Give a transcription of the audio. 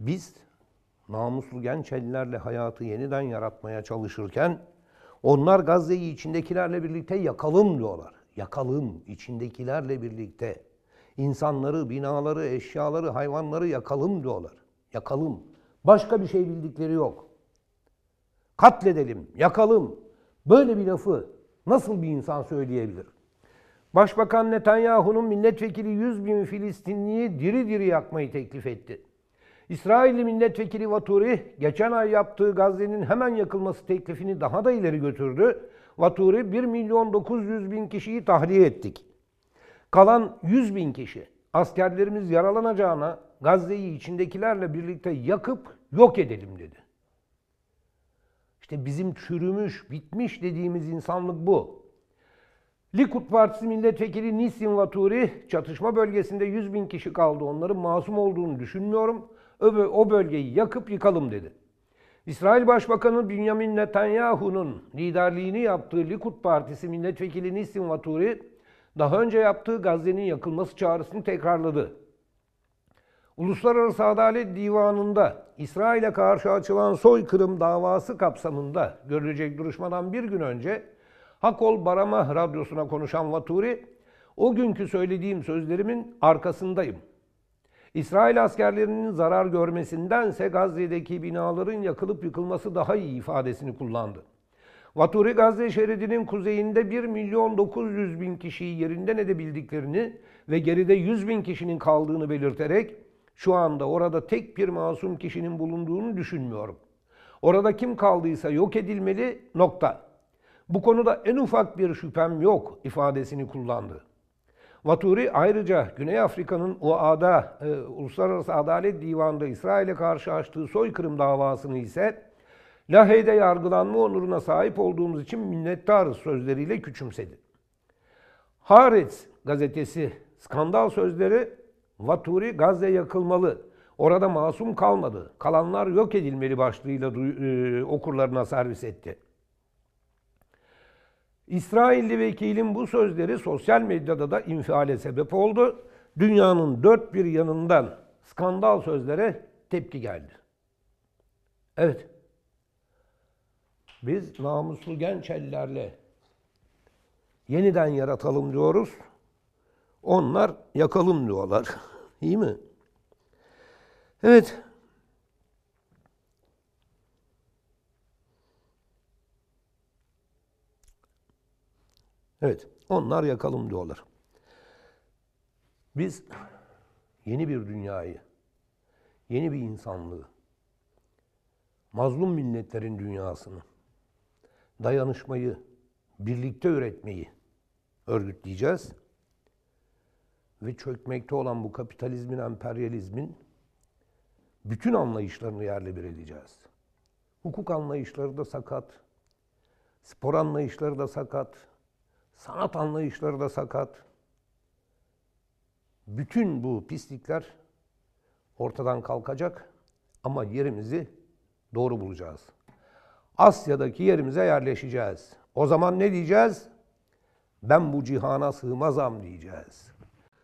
Biz namuslu genç ellerle hayatı yeniden yaratmaya çalışırken onlar Gazze'yi içindekilerle birlikte yakalım diyorlar. Yakalım içindekilerle birlikte. insanları, binaları, eşyaları, hayvanları yakalım diyorlar. Yakalım. Başka bir şey bildikleri yok. Katledelim, yakalım. Böyle bir lafı nasıl bir insan söyleyebilir? Başbakan Netanyahu'nun milletvekili 100 bin Filistinliyi diri diri yakmayı teklif etti. İsrailli milletvekili Vaturi geçen ay yaptığı Gazze'nin hemen yakılması teklifini daha da ileri götürdü. Vaturi 1 milyon 900 bin kişiyi tahliye ettik. Kalan 100 bin kişi askerlerimiz yaralanacağına Gazze'yi içindekilerle birlikte yakıp yok edelim dedi. İşte bizim çürümüş, bitmiş dediğimiz insanlık bu. Likud Partisi milletvekili Nisim Vaturi çatışma bölgesinde 100 bin kişi kaldı. Onların masum olduğunu düşünmüyorum o bölgeyi yakıp yıkalım dedi. İsrail Başbakanı Benjamin Netanyahu'nun liderliğini yaptığı Likud Partisi milletvekili Nissim Vaturi daha önce yaptığı Gazze'nin yakılması çağrısını tekrarladı. Uluslararası Adalet Divanı'nda İsrail'e karşı açılan soykırım davası kapsamında görülecek duruşmadan bir gün önce Hakol Barama radyosuna konuşan Vaturi, o günkü söylediğim sözlerimin arkasındayım. İsrail askerlerinin zarar görmesindense Gazze'deki binaların yakılıp yıkılması daha iyi ifadesini kullandı. Vaturi Gazze şeridinin kuzeyinde 1 milyon 900 bin kişiyi yerinden edebildiklerini ve geride 100 bin kişinin kaldığını belirterek şu anda orada tek bir masum kişinin bulunduğunu düşünmüyorum. Orada kim kaldıysa yok edilmeli nokta. Bu konuda en ufak bir şüphem yok ifadesini kullandı. Vaturi ayrıca Güney Afrika'nın UA'da, e, Uluslararası Adalet Divanı'nda İsrail'e karşı açtığı soykırım davasını ise Lahey'de yargılanma onuruna sahip olduğumuz için minnettarız sözleriyle küçümsedi. Haaretz gazetesi skandal sözleri Vaturi Gazze yakılmalı, orada masum kalmadı, kalanlar yok edilmeli başlığıyla e, okurlarına servis etti.'' İsrailli vekilin bu sözleri sosyal medyada da infiale sebep oldu. Dünyanın dört bir yanından skandal sözlere tepki geldi. Evet. Biz namuslu genç ellerle yeniden yaratalım diyoruz. Onlar yakalım diyorlar. İyi mi? Evet. Evet, onlar yakalım diyorlar. Biz yeni bir dünyayı, yeni bir insanlığı, mazlum milletlerin dünyasını, dayanışmayı, birlikte üretmeyi örgütleyeceğiz. Ve çökmekte olan bu kapitalizmin, emperyalizmin bütün anlayışlarını yerle bir edeceğiz. Hukuk anlayışları da sakat, spor anlayışları da sakat, Sanat anlayışları da sakat. Bütün bu pislikler ortadan kalkacak ama yerimizi doğru bulacağız. Asya'daki yerimize yerleşeceğiz. O zaman ne diyeceğiz? Ben bu cihana sığmazam diyeceğiz.